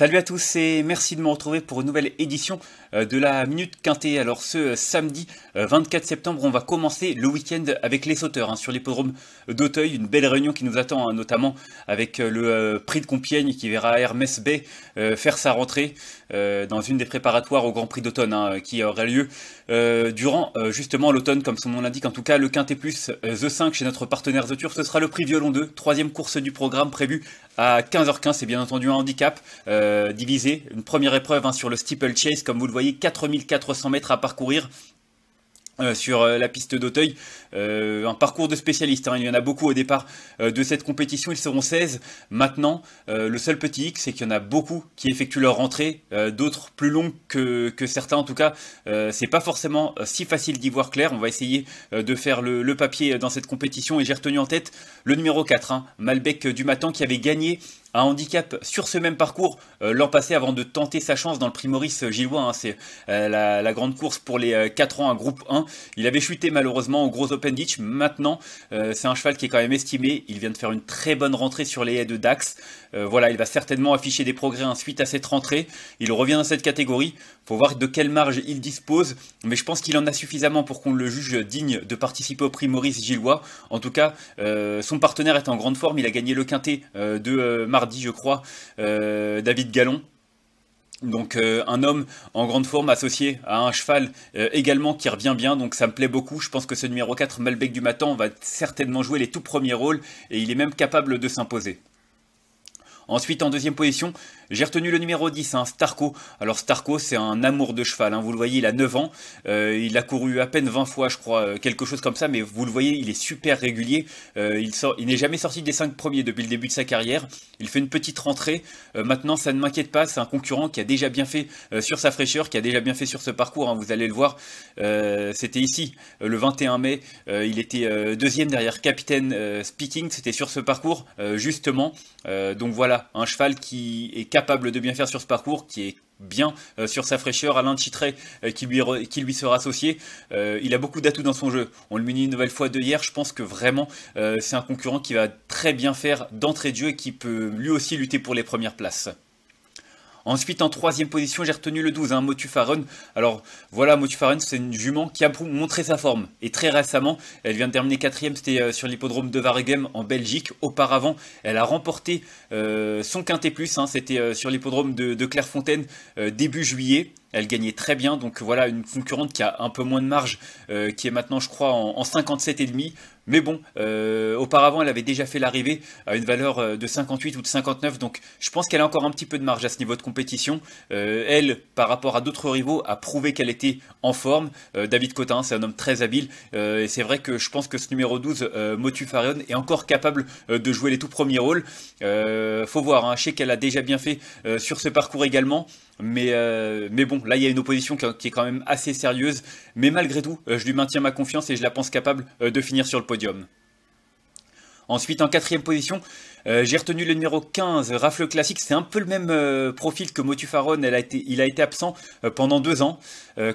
Salut à tous et merci de me retrouver pour une nouvelle édition euh, de la Minute Quintée. Alors ce euh, samedi 24 euh, septembre, on va commencer le week-end avec les sauteurs hein, sur l'hippodrome d'Auteuil. Une belle réunion qui nous attend, hein, notamment avec le prix de Compiègne qui verra Hermès B faire sa rentrée dans une des préparatoires au Grand Prix d'automne hein, qui aura lieu durant justement l'automne, comme son nom l'indique. En tout cas, le Quintet Plus The 5 chez notre partenaire The Tour, ce sera le prix Violon 2, troisième course du programme prévu à 15h15. C'est bien entendu un handicap. Euh, divisé. Une première épreuve hein, sur le steeplechase, comme vous le voyez, 4400 mètres à parcourir. Euh, sur euh, la piste d'Auteuil, un parcours de spécialistes, hein. il y en a beaucoup au départ de cette compétition, ils seront 16 maintenant, le seul petit hic c'est qu'il y en a beaucoup qui effectuent leur rentrée, d'autres plus longues que, certains en tout cas, c'est pas forcément si facile d'y voir clair, on va essayer de faire le, papier dans cette compétition et j'ai retenu en tête le numéro 4, hein, Malbec du Matin qui avait gagné un handicap sur ce même parcours euh, l'an passé avant de tenter sa chance dans le Primoris euh, Gillois. Hein, c'est euh, la, grande course pour les 4 ans à groupe 1. Il avait chuté malheureusement au gros Open Ditch. Maintenant, c'est un cheval qui est quand même estimé. Il vient de faire une très bonne rentrée sur les haies de Dax. voilà, il va certainement afficher des progrès hein, suite à cette rentrée. Il revient dans cette catégorie. Faut voir de quelle marge il dispose. Mais je pense qu'il en a suffisamment pour qu'on le juge digne de participer au Primoris Gillois. En tout cas, son partenaire est en grande forme. Il a gagné le quintet de Mar dit je crois, euh, David Gallon. Donc euh, un homme en grande forme associé à un cheval euh, également qui revient bien, donc ça me plaît beaucoup. Je pense que ce numéro 4, Malbec du Matin, va certainement jouer les tout premiers rôles et il est même capable de s'imposer. Ensuite, en deuxième position, j'ai retenu le numéro 10, hein, Starco. Alors Starco, c'est un amour de cheval, hein. vous le voyez, il a 9 ans, euh, il a couru à peine 20 fois, je crois, euh, quelque chose comme ça, mais vous le voyez, il est super régulier, euh, il, n'est jamais sorti des 5 premiers depuis le début de sa carrière, il fait une petite rentrée, maintenant ça ne m'inquiète pas, c'est un concurrent qui a déjà bien fait sur sa fraîcheur, qui a déjà bien fait sur ce parcours, hein. vous allez le voir, c'était ici, le 21 mai, il était deuxième derrière Capitaine Speaking, c'était sur ce parcours, justement, donc voilà, un cheval qui est capable de bien faire sur ce parcours, qui est bien euh, sur sa fraîcheur. Alain Titré euh, qui, lui qui lui sera associé. Euh, il a beaucoup d'atouts dans son jeu. On le munit une nouvelle fois de hier. Je pense que vraiment, c'est un concurrent qui va très bien faire d'entrée de jeu et qui peut lui aussi lutter pour les premières places. Ensuite, en troisième position, j'ai retenu le 12, hein, Alors voilà, Motufarun, c'est une jument qui a montré sa forme. Et très récemment, elle vient de terminer quatrième, c'était euh, sur l'hippodrome de Waregem en Belgique. Auparavant, elle a remporté euh, son quintet plus, hein, c'était euh, sur l'hippodrome de, Clairefontaine début juillet. Elle gagnait très bien, donc voilà une concurrente qui a un peu moins de marge, qui est maintenant, je crois, en, en 57,5. Mais bon, euh, auparavant, elle avait déjà fait l'arrivée à une valeur euh, de 58 ou de 59, donc je pense qu'elle a encore un petit peu de marge à ce niveau de compétition. Euh, elle, par rapport à d'autres rivaux, a prouvé qu'elle était en forme. David Cotin, c'est un homme très habile, et c'est vrai que je pense que ce numéro 12, Motu Farion, est encore capable de jouer les tout premiers rôles. faut voir, hein. je sais qu'elle a déjà bien fait sur ce parcours également. Mais, mais bon, là il y a une opposition qui est quand même assez sérieuse. Mais malgré tout, je lui maintiens ma confiance et je la pense capable de finir sur le Ensuite, en quatrième position, euh, j'ai retenu le numéro 15, Rafle Classique. C'est un peu le même euh, profil que Motufaron. il a été absent euh, pendant deux ans.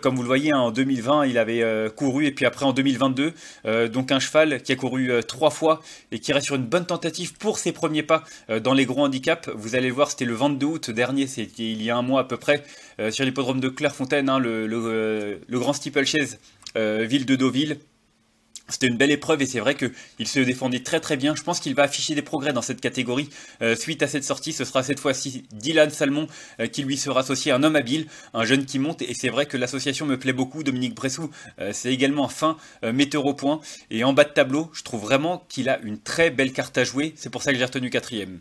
comme vous le voyez, hein, en 2020, il avait couru et puis après en 2022. donc un cheval qui a couru trois fois et qui reste sur une bonne tentative pour ses premiers pas dans les gros handicaps. Vous allez voir, c'était le 22 août dernier, c'était il y a un mois à peu près, sur l'hippodrome de Clairefontaine, hein, le, le, le, grand steeplechase ville de Deauville. C'était une belle épreuve et c'est vrai qu'il se défendait très très bien. Je pense qu'il va afficher des progrès dans cette catégorie. Euh, suite à cette sortie, ce sera cette fois-ci Dylan Salmon euh, qui lui sera associé un homme habile, un jeune qui monte. Et c'est vrai que l'association me plaît beaucoup. Dominique Bressou, euh, c'est également un fin metteur au point. Et en bas de tableau, je trouve vraiment qu'il a une très belle carte à jouer. C'est pour ça que j'ai retenu quatrième.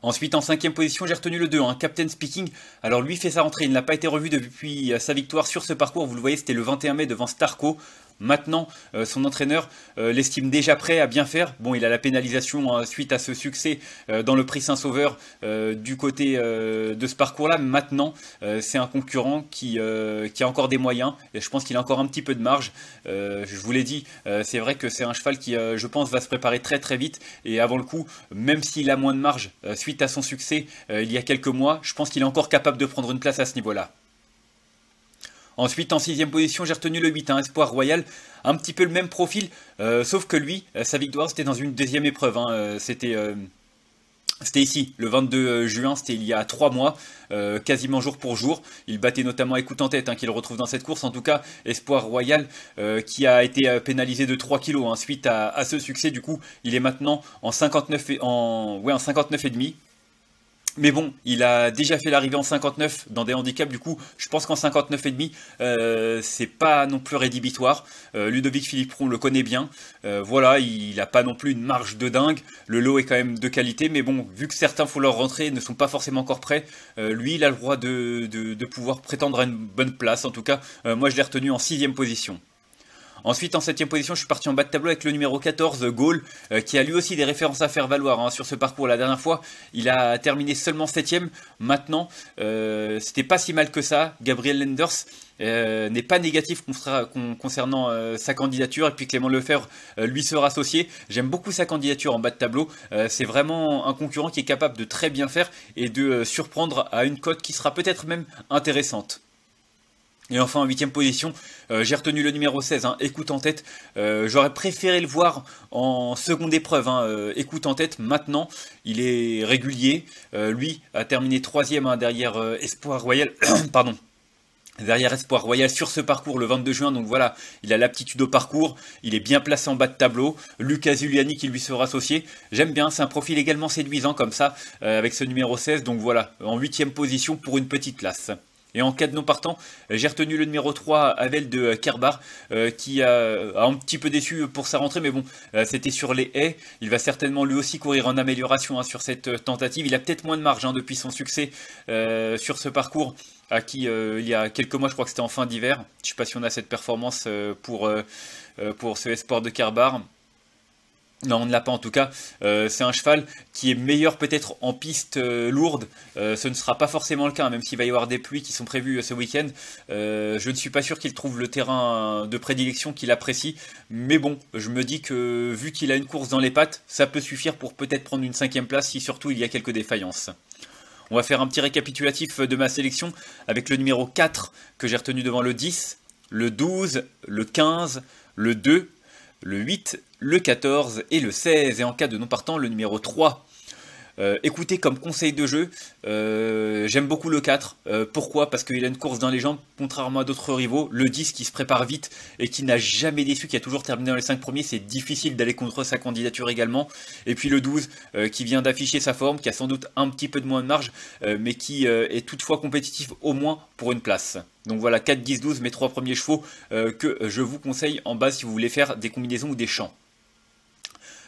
Ensuite, en cinquième position, j'ai retenu le 2, un hein, Captain Speaking. Alors lui fait sa rentrée, il n'a pas été revu depuis sa victoire sur ce parcours. Vous le voyez, c'était le 21 mai devant Starco. Maintenant, euh, son entraîneur euh, l'estime déjà prêt à bien faire. Bon, il a la pénalisation hein, suite à ce succès euh, dans le prix Saint-Sauveur du côté de ce parcours-là. Maintenant, c'est un concurrent qui, qui, a encore des moyens. Et je pense qu'il a encore un petit peu de marge. je vous l'ai dit, c'est vrai que c'est un cheval qui, je pense, va se préparer très très vite. Et avant le coup, même s'il a moins de marge suite à son succès il y a quelques mois, je pense qu'il est encore capable de prendre une place à ce niveau-là. Ensuite, en sixième position, j'ai retenu le 8, hein, Espoir Royal. Un petit peu le même profil, euh, sauf que lui, euh, sa victoire, c'était dans une deuxième épreuve. Hein. Euh, c'était... ici, le 22 juin, c'était il y a trois mois, quasiment jour pour jour. Il battait notamment Écoute en tête, hein, qu'il retrouve dans cette course. En tout cas, Espoir Royal, qui a été pénalisé de 3 kilos hein, suite à, ce succès. Du coup, il est maintenant en 59 et, en, ouais, en demi. Mais bon, il a déjà fait l'arrivée en 59 dans des handicaps, du coup, je pense qu'en 59,5, et demi, euh, c'est pas non plus rédhibitoire. Euh, Ludovic Philippe Ron le connaît bien. Euh, voilà, il n'a pas non plus une marge de dingue. Le lot est quand même de qualité, mais bon, vu que certains font leur rentrée ne sont pas forcément encore prêts, lui, il a le droit de, de, pouvoir prétendre à une bonne place. En tout cas, moi, je l'ai retenu en sixième position. Ensuite, en septième position, je suis parti en bas de tableau avec le numéro 14, Gaulle, euh, qui a lui aussi des références à faire valoir hein, sur ce parcours. La dernière fois, il a terminé seulement septième. Maintenant, euh, c'était pas si mal que ça. Gabriel Lenders. Euh, n'est pas négatif concernant euh, sa candidature et puis Clément Lefebvre lui sera associé. J'aime beaucoup sa candidature en bas de tableau. c'est vraiment un concurrent qui est capable de très bien faire et de surprendre à une cote qui sera peut-être même intéressante. Et enfin en huitième position, euh, j'ai retenu le numéro 16, hein, écoute en tête. Euh, j'aurais préféré le voir en seconde épreuve, hein, euh, écoute en tête. Maintenant, il est régulier. lui a terminé troisième hein, derrière Espoir Royal. Pardon. Derrière Espoir Royal sur ce parcours le 22 juin, donc voilà, il a l'aptitude au parcours, il est bien placé en bas de tableau, Lucas Giuliani qui lui sera associé, j'aime bien, c'est un profil également séduisant comme ça, avec ce numéro 16, donc voilà, en huitième position pour une petite classe. Et en cas de non partant, j'ai retenu le numéro 3, Avel de Kerbar, euh, qui a, un petit peu déçu pour sa rentrée, mais bon, euh, c'était sur les haies. Il va certainement lui aussi courir en amélioration hein, sur cette euh, tentative. Il a peut-être moins de marge hein, depuis son succès sur ce parcours à qui il y a quelques mois, je crois que c'était en fin d'hiver. Je ne sais pas si on a cette performance pour, pour ce sport de Kerbar. Non, on ne l'a pas en tout cas. Euh, c'est un cheval qui est meilleur peut-être en piste euh, lourde. Euh, ce ne sera pas forcément le cas, hein, même s'il va y avoir des pluies qui sont prévues ce week-end. je ne suis pas sûr qu'il trouve le terrain de prédilection qu'il apprécie. Mais bon, je me dis que vu qu'il a une course dans les pattes, ça peut suffire pour peut-être prendre une cinquième place si surtout il y a quelques défaillances. On va faire un petit récapitulatif de ma sélection avec le numéro 4 que j'ai retenu devant le 10, le 12, le 15, le 2 le 8, le 14 et le 16. Et en cas de non partant, le numéro 3 euh, écoutez comme conseil de jeu, euh, j'aime beaucoup le 4. Euh, pourquoi Parce qu'il a une course dans les jambes, contrairement à d'autres rivaux. Le 10 qui se prépare vite et qui n'a jamais déçu, qui a toujours terminé dans les 5 premiers, c'est difficile d'aller contre sa candidature également. Et puis le 12 qui vient d'afficher sa forme, qui a sans doute un petit peu de moins de marge, mais qui est toutefois compétitif au moins pour une place. Donc voilà, 4, 10, 12, mes trois premiers chevaux que je vous conseille en bas si vous voulez faire des combinaisons ou des champs.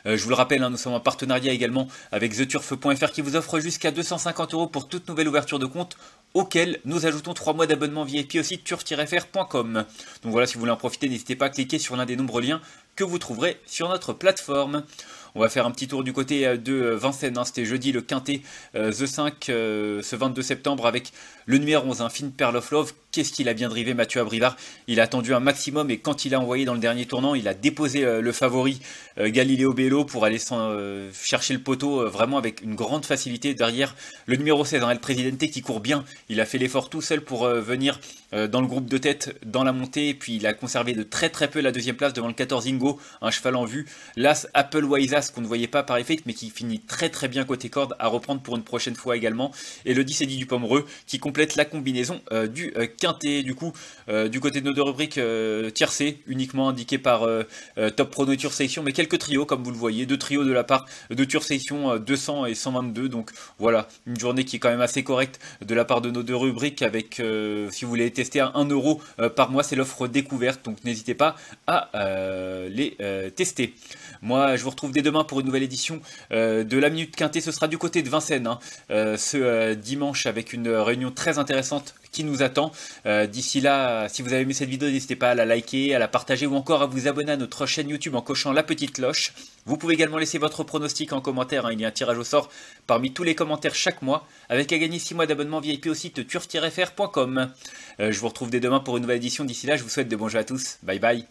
Euh, je vous le rappelle, hein, nous sommes en partenariat également avec theturf.fr qui vous offre jusqu'à 250 euros pour toute nouvelle ouverture de compte auquel nous ajoutons 3 mois d'abonnement VIP aussi turf-fr.com. Donc voilà, si vous voulez en profiter, n'hésitez pas à cliquer sur l'un des nombreux liens que vous trouverez sur notre plateforme. On va faire un petit tour du côté euh, de euh, Vincennes. Hein. C'était jeudi le quintet euh, The 5 ce 22 septembre avec le numéro 11, un Pearl of Love Qu'est-ce qu'il a bien drivé Mathieu Abrivard Il a attendu un maximum et quand il a envoyé dans le dernier tournant, il a déposé le favori Galileo Bello pour aller chercher le poteau vraiment avec une grande facilité derrière le numéro 16, hein, El Presidente qui court bien. Il a fait l'effort tout seul pour venir dans le groupe de tête dans la montée et puis il a conservé de très très peu la deuxième place devant le 14 Ingo, un cheval en vue. L'As Apple Appleweiser qu'on ne voyait pas par effet mais qui finit très très bien côté corde à reprendre pour une prochaine fois également. Et le 10 et 10 du Pomereux qui complète la combinaison euh, du euh, Quintet. Du coup, euh, du côté de nos deux rubriques, tiercé uniquement indiqué par Top Prono Tour Section, mais quelques trios comme vous le voyez, deux trios de la part de Tour 200 et 122. Donc voilà, une journée qui est quand même assez correcte de la part de nos deux rubriques avec, si vous voulez tester à 1 euro par mois, c'est l'offre découverte. Donc n'hésitez pas à les tester. Moi, je vous retrouve dès demain demain pour une nouvelle édition euh, de la Minute Quintée. Ce sera du côté de Vincennes hein, euh, ce euh, dimanche avec une réunion très intéressante qui nous attend. D'ici là, si vous avez aimé cette vidéo, n'hésitez pas à la liker, à la partager ou encore à vous abonner à notre chaîne YouTube en cochant la petite cloche. Vous pouvez également laisser votre pronostic en commentaire. Hein. Il y a un tirage au sort parmi tous les commentaires chaque mois, avec à gagner 6 mois d'abonnement VIP au site turf-fr.com. je vous retrouve dès demain pour une nouvelle édition. D'ici là, je vous souhaite de bons jeux à tous. Bye bye.